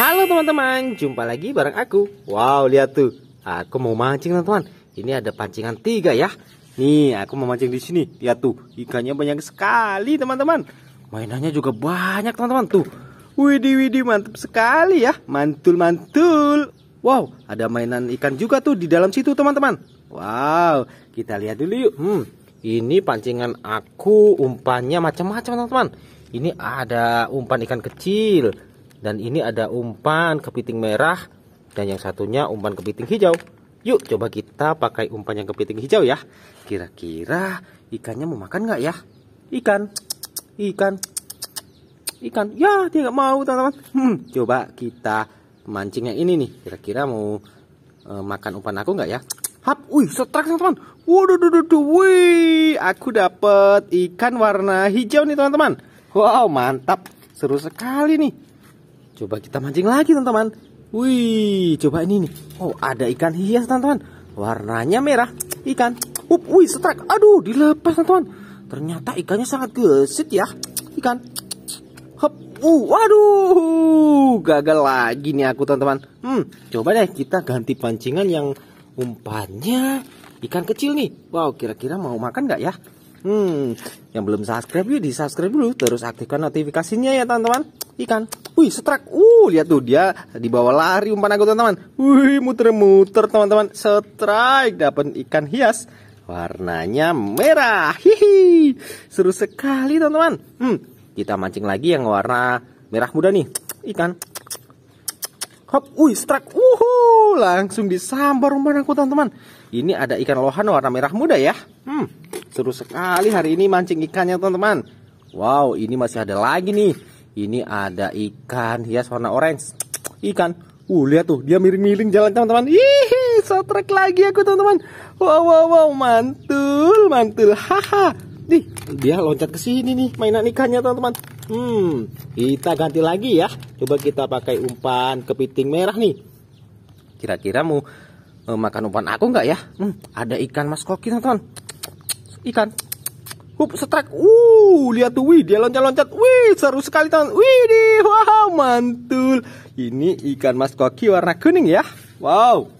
Halo teman-teman, jumpa lagi bareng aku. Wow, lihat tuh. Aku mau mancing teman-teman. Ini ada pancingan tiga ya. Nih, aku mau mancing di sini. Lihat tuh, ikannya banyak sekali teman-teman. Mainannya juga banyak teman-teman tuh. Widih, widih, mantap sekali ya. Mantul, mantul. Wow, ada mainan ikan juga tuh di dalam situ teman-teman. Wow, kita lihat dulu yuk. Hmm, ini pancingan aku umpannya macam-macam teman-teman. Ini ada umpan ikan kecil, dan ini ada umpan kepiting merah dan yang satunya umpan kepiting hijau. Yuk coba kita pakai umpan yang kepiting hijau ya. Kira-kira ikannya mau makan nggak ya? Ikan, ikan, ikan. Ya dia nggak mau teman-teman. Hmm, coba kita mancing yang ini nih. Kira-kira mau e, makan umpan aku nggak ya? Hap, wih setrak teman-teman. Waduh, duh, duh, wih. Aku dapet ikan warna hijau nih teman-teman. Wow mantap, seru sekali nih. Coba kita mancing lagi teman-teman. Wih, coba ini nih. Oh, ada ikan hias teman-teman. Warnanya merah. Ikan. Up, wih, setrek. Aduh, dilepas teman-teman. Ternyata ikannya sangat gesit ya. Ikan. Hop. Uh, waduh. Gagal lagi nih aku teman-teman. Hmm, coba deh kita ganti pancingan yang umpannya ikan kecil nih. Wow, kira-kira mau makan gak ya? Hmm, yang belum subscribe yuk di subscribe dulu terus aktifkan notifikasinya ya teman-teman. Ikan. Wih, setrak. Uh, lihat tuh dia dibawa lari umpan aku teman-teman. Wih, muter-muter teman-teman. Strike dapat ikan hias warnanya merah. Hihi. Seru sekali teman-teman. Hmm, kita mancing lagi yang warna merah muda nih. Ikan. Hop, wih, strike. Uhu, langsung disambar umpan aku teman-teman. Ini ada ikan lohan warna merah muda ya. Hmm, seru sekali hari ini mancing ikannya teman-teman. Wow, ini masih ada lagi nih ini ada ikan hias warna orange ikan uh lihat tuh dia miring-miring jalan teman-teman ih sotrek lagi aku teman-teman wow wow wow mantul mantul haha nih dia loncat ke sini nih mainan ikannya teman-teman hmm kita ganti lagi ya coba kita pakai umpan kepiting merah nih kira-kira mau eh, makan umpan aku nggak ya hmm, ada ikan mas koki teman-teman ikan Hup, strike. Uh, lihat tuh, wih, dia loncat-loncat. Wih, seru sekali teman. Wih, di wow, mantul. Ini ikan mas koki warna kuning ya. Wow,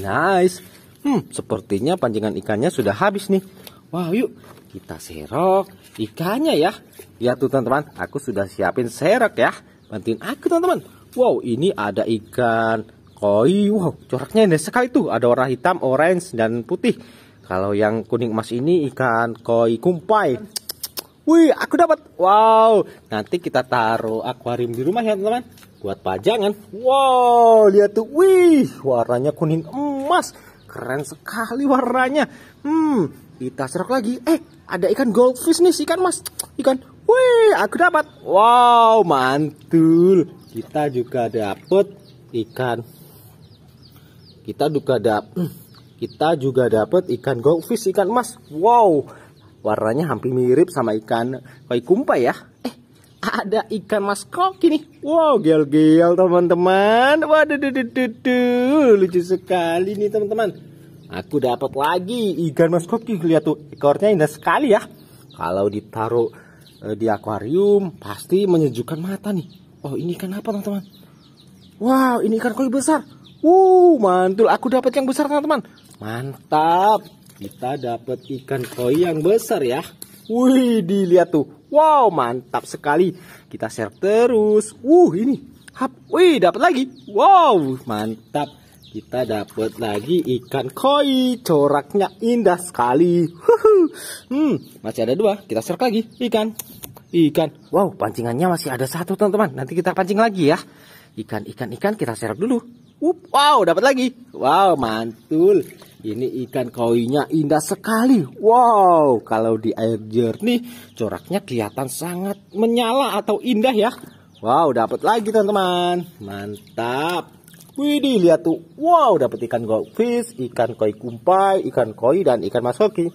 nice. Hmm, sepertinya pancingan ikannya sudah habis nih. Wow, yuk kita serok ikannya ya. Lihat tuh teman-teman, aku sudah siapin serok ya. Bantuin aku teman-teman. Wow, ini ada ikan koi. Wow, coraknya ini sekali tuh. Ada warna hitam, orange, dan putih. Kalau yang kuning emas ini ikan koi kumpai. Wih, aku dapat. Wow, nanti kita taruh akuarium di rumah ya, teman-teman. Buat pajangan. Wow, lihat tuh. Wih, warnanya kuning emas. Keren sekali warnanya. Hmm, kita serok lagi. Eh, ada ikan goldfish nih, ikan mas. Ikan. Wih, aku dapat. Wow, mantul. Kita juga dapat ikan. Kita juga dapat kita juga dapat ikan goldfish ikan emas wow warnanya hampir mirip sama ikan koi kumpa ya eh ada ikan mas koki nih wow gel gel teman-teman waduh lucu sekali nih teman-teman aku dapat lagi ikan mas koki lihat tuh ekornya indah sekali ya kalau ditaruh eh, di akuarium pasti menyejukkan mata nih oh ini ikan apa teman-teman wow ini ikan koi besar wow mantul. Aku dapat yang besar, teman-teman. Mantap. Kita dapat ikan koi yang besar ya. Wih, dilihat tuh. Wow, mantap sekali. Kita share terus. Uh, ini. Hap. Wih, dapat lagi. Wow, mantap. Kita dapat lagi ikan koi. Coraknya indah sekali. Hmm, masih ada dua. Kita share lagi ikan. Ikan. Wow, pancingannya masih ada satu, teman-teman. Nanti kita pancing lagi ya. Ikan, ikan, ikan kita share dulu. Wow, dapat lagi. Wow, mantul. Ini ikan koinya indah sekali. Wow, kalau di air jernih coraknya kelihatan sangat menyala atau indah ya. Wow, dapat lagi teman-teman. Mantap. Widih, lihat tuh. Wow, dapat ikan goldfish, ikan koi kumpai, ikan koi dan ikan masoki.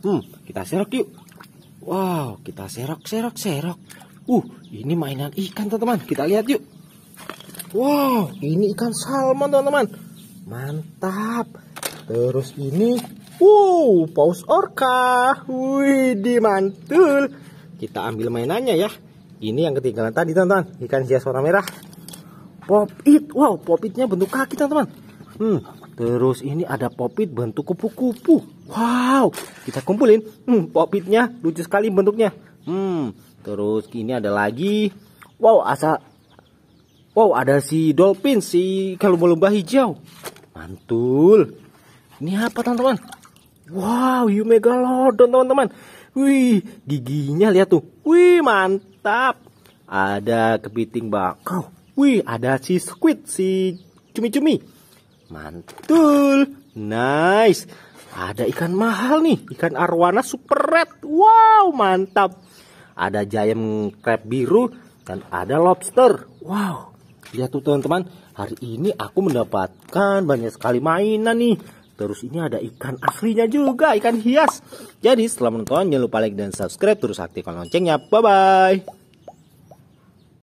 Hmm, kita serok yuk. Wow, kita serok, serok, serok. Uh, ini mainan ikan teman-teman. Kita lihat yuk. Wow, ini ikan salmon teman-teman. Mantap. Terus ini, wow, paus orca, Wih, dimantul. Kita ambil mainannya ya. Ini yang ketinggalan tadi, teman-teman. Ikan hias warna merah. Pop it. Wow, pop itnya bentuk kaki, teman-teman. Hmm, terus ini ada pop it bentuk kupu-kupu. Wow, kita kumpulin. Hmm, pop itnya lucu sekali bentuknya. Hmm, terus ini ada lagi. Wow, asa Wow, ada si dolphin, si kalau lumba hijau. Mantul. Ini apa teman-teman? Wow, you megalodon teman-teman. Wih, giginya lihat tuh. Wih, mantap. Ada kepiting bakau. Wih, ada si squid, si cumi-cumi. Mantul. Nice. Ada ikan mahal nih, ikan arwana super red. Wow, mantap. Ada jayam crab biru dan ada lobster. Wow. Lihat tuh teman-teman, hari ini aku mendapatkan banyak sekali mainan nih. Terus ini ada ikan aslinya juga, ikan hias. Jadi setelah menonton jangan lupa like dan subscribe terus aktifkan loncengnya. Bye bye.